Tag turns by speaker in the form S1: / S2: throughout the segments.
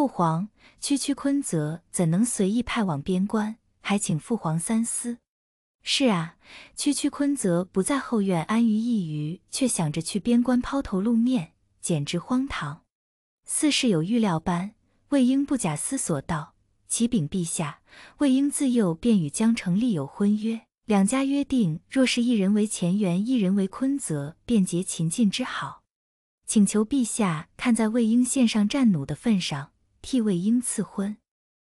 S1: 父皇，区区坤泽怎能随意派往边关？还请父皇三思。是啊，区区坤泽不在后院安于一隅，却想着去边关抛头露面，简直荒唐。似是有预料般，魏婴不假思索道：“启禀陛下，魏婴自幼便与江城立有婚约，两家约定，若是一人为前缘，一人为坤泽，便结秦晋之好。请求陛下看在魏婴献上战弩的份上。”替魏婴赐婚，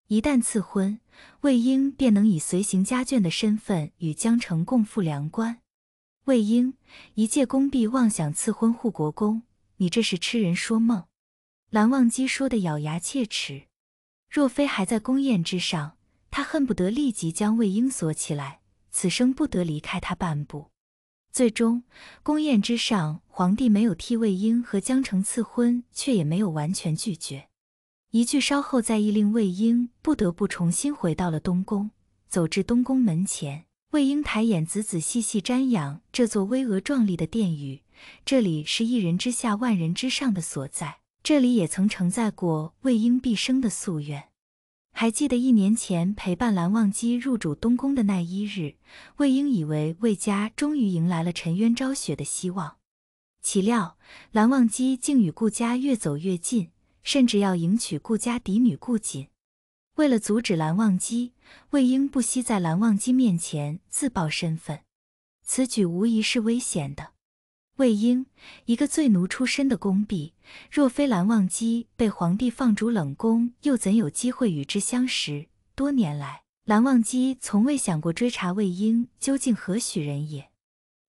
S1: 一旦赐婚，魏婴便能以随行家眷的身份与江澄共赴凉关。魏婴一介宫婢妄想赐婚护国公，你这是痴人说梦！蓝忘机说的咬牙切齿。若非还在宫宴之上，他恨不得立即将魏婴锁起来，此生不得离开他半步。最终，宫宴之上，皇帝没有替魏婴和江澄赐婚，却也没有完全拒绝。一句稍后再议，令魏婴不得不重新回到了东宫。走至东宫门前，魏婴抬眼仔仔细细瞻仰这座巍峨壮丽的殿宇。这里是一人之下、万人之上的所在，这里也曾承载过魏婴毕生的夙愿。还记得一年前陪伴蓝忘机入主东宫的那一日，魏婴以为魏家终于迎来了沉冤昭雪的希望，岂料蓝忘机竟与顾家越走越近。甚至要迎娶顾家嫡女顾瑾。为了阻止蓝忘机，魏婴不惜在蓝忘机面前自曝身份，此举无疑是危险的。魏婴，一个罪奴出身的宫婢，若非蓝忘机被皇帝放逐冷宫，又怎有机会与之相识？多年来，蓝忘机从未想过追查魏婴究竟何许人也。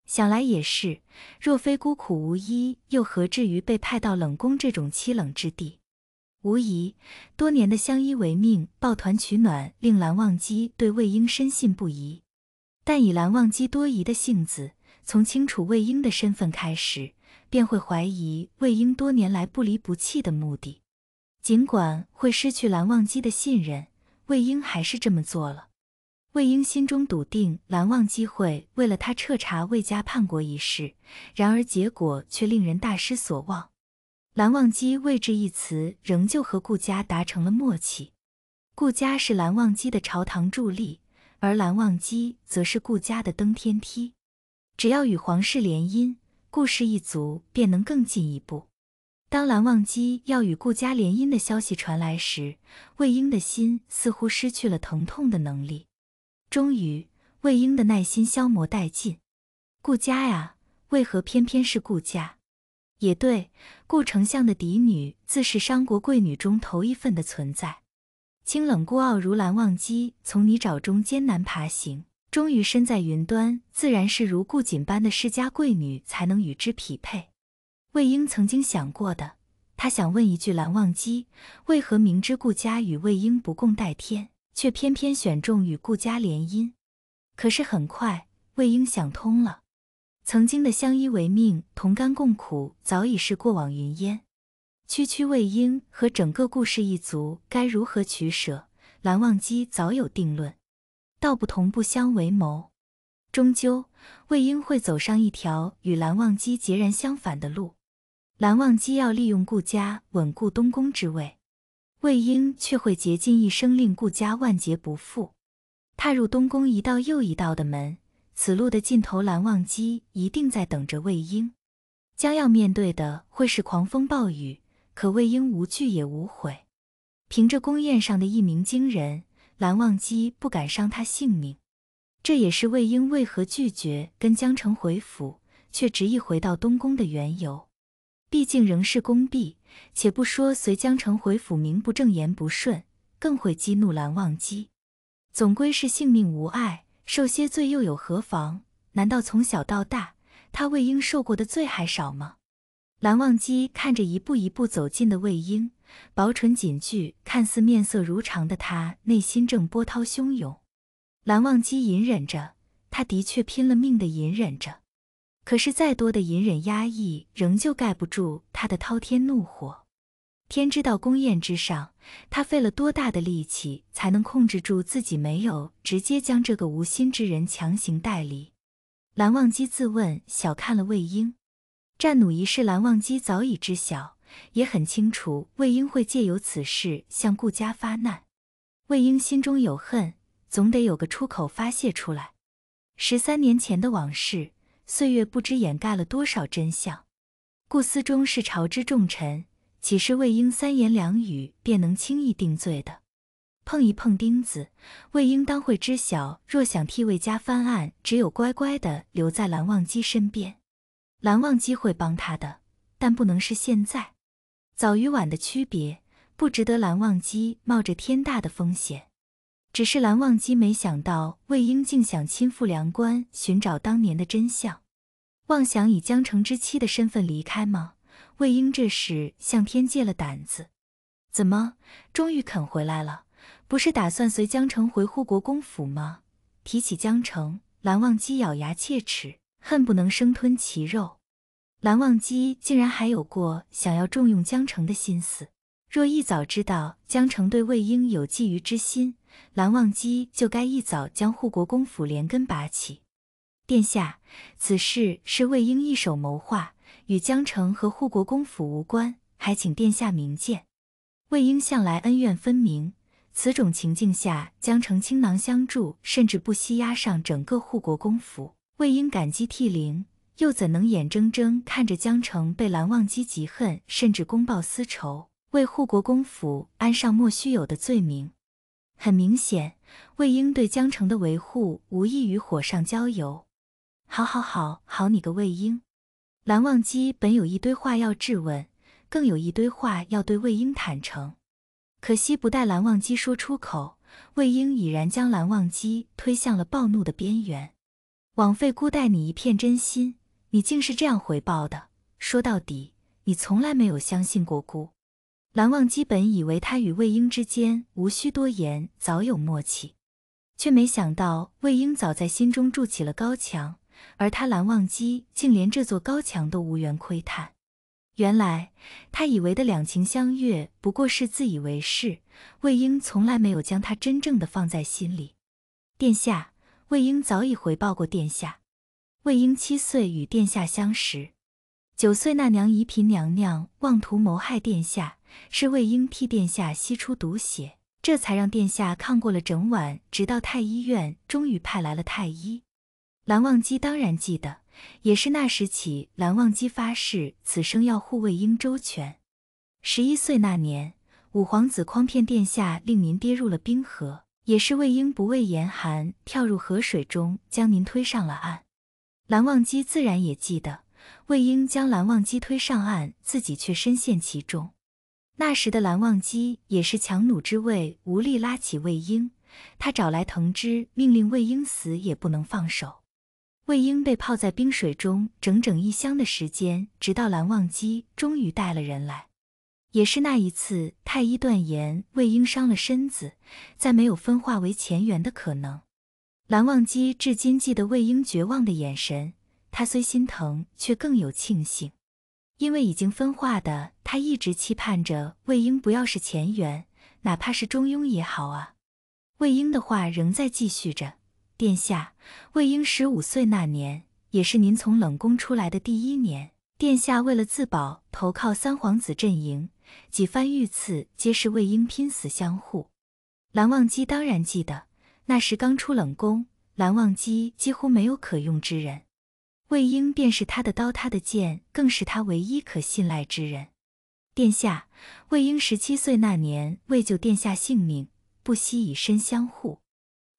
S1: 想来也是，若非孤苦无依，又何至于被派到冷宫这种凄冷之地？无疑，多年的相依为命、抱团取暖，令蓝忘机对魏婴深信不疑。但以蓝忘机多疑的性子，从清楚魏婴的身份开始，便会怀疑魏婴多年来不离不弃的目的。尽管会失去蓝忘机的信任，魏婴还是这么做了。魏婴心中笃定，蓝忘机会为了他彻查魏家叛国一事，然而结果却令人大失所望。蓝忘机为之一词，仍旧和顾家达成了默契。顾家是蓝忘机的朝堂助力，而蓝忘机则是顾家的登天梯。只要与皇室联姻，顾氏一族便能更进一步。当蓝忘机要与顾家联姻的消息传来时，魏婴的心似乎失去了疼痛的能力。终于，魏婴的耐心消磨殆尽。顾家呀，为何偏偏是顾家？也对，顾丞相的嫡女自是商国贵女中头一份的存在，清冷孤傲如蓝忘机从泥沼中艰难爬行，终于身在云端，自然是如顾锦般的世家贵女才能与之匹配。魏婴曾经想过的，他想问一句蓝忘机：为何明知顾家与魏婴不共戴天，却偏偏选中与顾家联姻？可是很快，魏婴想通了。曾经的相依为命、同甘共苦早已是过往云烟。区区魏婴和整个顾氏一族该如何取舍？蓝忘机早有定论。道不同不相为谋，终究魏婴会走上一条与蓝忘机截然相反的路。蓝忘机要利用顾家稳固东宫之位，魏婴却会竭尽一生令顾家万劫不复，踏入东宫一道又一道的门。此路的尽头，蓝忘机一定在等着魏婴。将要面对的会是狂风暴雨，可魏婴无惧也无悔。凭着宫宴上的一鸣惊人，蓝忘机不敢伤他性命。这也是魏婴为何拒绝跟江澄回府，却执意回到东宫的缘由。毕竟仍是宫婢，且不说随江澄回府名不正言不顺，更会激怒蓝忘机。总归是性命无碍。受些罪又有何妨？难道从小到大，他魏婴受过的罪还少吗？蓝忘机看着一步一步走近的魏婴，薄唇紧拒，看似面色如常的他，内心正波涛汹涌。蓝忘机隐忍着，他的确拼了命的隐忍着，可是再多的隐忍压抑，仍旧盖不住他的滔天怒火。天知道，宫宴之上，他费了多大的力气，才能控制住自己，没有直接将这个无心之人强行带离。蓝忘机自问，小看了魏婴。战弩一事，蓝忘机早已知晓，也很清楚魏婴会借由此事向顾家发难。魏婴心中有恨，总得有个出口发泄出来。十三年前的往事，岁月不知掩盖了多少真相。顾思忠是朝之重臣。岂是魏婴三言两语便能轻易定罪的？碰一碰钉子，魏婴当会知晓。若想替魏家翻案，只有乖乖的留在蓝忘机身边。蓝忘机会帮他的，但不能是现在。早与晚的区别，不值得蓝忘机冒着天大的风险。只是蓝忘机没想到，魏婴竟想亲赴梁关寻找当年的真相，妄想以江城之妻的身份离开吗？魏婴这是向天借了胆子，怎么终于肯回来了？不是打算随江城回护国公府吗？提起江城，蓝忘机咬牙切齿，恨不能生吞其肉。蓝忘机竟然还有过想要重用江城的心思。若一早知道江城对魏婴有觊觎之心，蓝忘机就该一早将护国公府连根拔起。殿下，此事是魏婴一手谋划。与江城和护国公府无关，还请殿下明鉴。魏婴向来恩怨分明，此种情境下，江城倾囊相助，甚至不惜押上整个护国公府，魏婴感激涕零，又怎能眼睁睁看着江城被蓝忘机嫉恨，甚至公报私仇，为护国公府安上莫须有的罪名？很明显，魏婴对江城的维护无异于火上浇油。好好好好，你个魏婴！蓝忘机本有一堆话要质问，更有一堆话要对魏婴坦诚。可惜不待蓝忘机说出口，魏婴已然将蓝忘机推向了暴怒的边缘。枉费孤待你一片真心，你竟是这样回报的。说到底，你从来没有相信过孤。蓝忘机本以为他与魏婴之间无需多言，早有默契，却没想到魏婴早在心中筑起了高墙。而他蓝忘机竟连这座高墙都无缘窥探。原来他以为的两情相悦不过是自以为是。魏婴从来没有将他真正的放在心里。殿下，魏婴早已回报过殿下。魏婴七岁与殿下相识，九岁那年，宜嫔娘娘妄图谋害殿下，是魏婴替殿下吸出毒血，这才让殿下抗过了整晚，直到太医院终于派来了太医。蓝忘机当然记得，也是那时起，蓝忘机发誓此生要护卫英周全。十一岁那年，五皇子诓骗殿下，令您跌入了冰河，也是魏婴不畏严寒跳入河水中，将您推上了岸。蓝忘机自然也记得，魏婴将蓝忘机推上岸，自己却深陷其中。那时的蓝忘机也是强弩之末，无力拉起魏婴，他找来藤枝，命令魏婴死也不能放手。魏婴被泡在冰水中整整一箱的时间，直到蓝忘机终于带了人来。也是那一次，太医断言魏婴伤了身子，再没有分化为前缘的可能。蓝忘机至今记得魏婴绝望的眼神，他虽心疼，却更有庆幸，因为已经分化的他一直期盼着魏婴不要是前缘，哪怕是中庸也好啊。魏婴的话仍在继续着。殿下，魏婴十五岁那年，也是您从冷宫出来的第一年。殿下为了自保，投靠三皇子阵营，几番遇刺，皆是魏婴拼死相护。蓝忘机当然记得，那时刚出冷宫，蓝忘机几乎没有可用之人，魏婴便是他的刀，他的剑，更是他唯一可信赖之人。殿下，魏婴十七岁那年，为救殿下性命，不惜以身相护。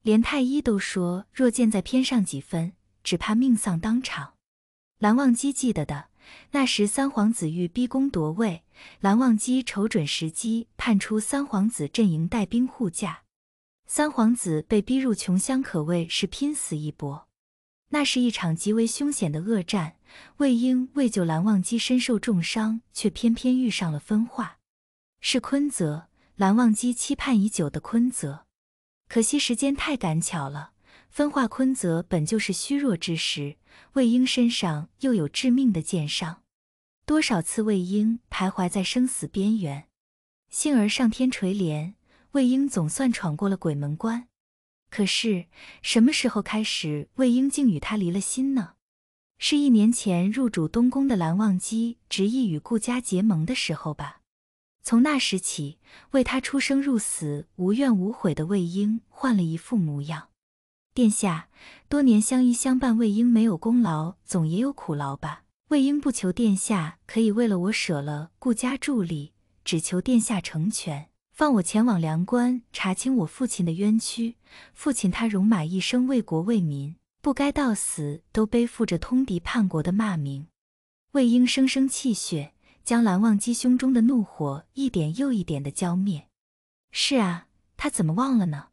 S1: 连太医都说，若箭在偏上几分，只怕命丧当场。蓝忘机记得的，那时三皇子欲逼宫夺位，蓝忘机瞅准时机，叛出三皇子阵营，带兵护驾。三皇子被逼入穷乡，可谓是拼死一搏。那是一场极为凶险的恶战。魏婴为救蓝忘机，身受重伤，却偏偏遇上了分化，是昆泽。蓝忘机期盼已久的昆泽。可惜时间太赶巧了，分化坤泽本就是虚弱之时，魏婴身上又有致命的剑伤，多少次魏婴徘徊在生死边缘，幸而上天垂怜，魏婴总算闯过了鬼门关。可是什么时候开始魏婴竟与他离了心呢？是一年前入主东宫的蓝忘机执意与顾家结盟的时候吧？从那时起，为他出生入死、无怨无悔的魏婴换了一副模样。殿下，多年相依相伴，魏婴没有功劳，总也有苦劳吧？魏婴不求殿下可以为了我舍了顾家助力，只求殿下成全，放我前往梁关查清我父亲的冤屈。父亲他戎马一生，为国为民，不该到死都背负着通敌叛国的骂名。魏婴声声泣血。将蓝忘机胸中的怒火一点又一点的浇灭。是啊，他怎么忘了呢？